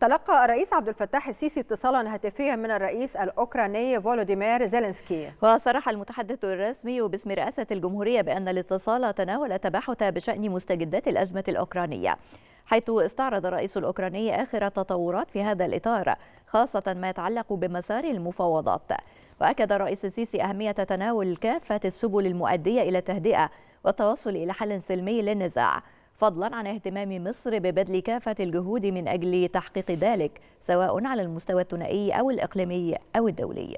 تلقى الرئيس عبد الفتاح السيسي اتصالا هاتفيا من الرئيس الاوكراني فولوديمير زيلنسكي وصرح المتحدث الرسمي باسم رئاسه الجمهوريه بان الاتصال تناول تباحث بشان مستجدات الازمه الاوكرانيه حيث استعرض الرئيس الاوكراني اخر التطورات في هذا الاطار خاصه ما يتعلق بمسار المفاوضات واكد الرئيس السيسي اهميه تناول كافه السبل المؤديه الى التهدئه والتوصل الى حل سلمي للنزاع فضلا عن اهتمام مصر ببذل كافة الجهود من أجل تحقيق ذلك سواء على المستوى الثنائي أو الإقليمي أو الدولي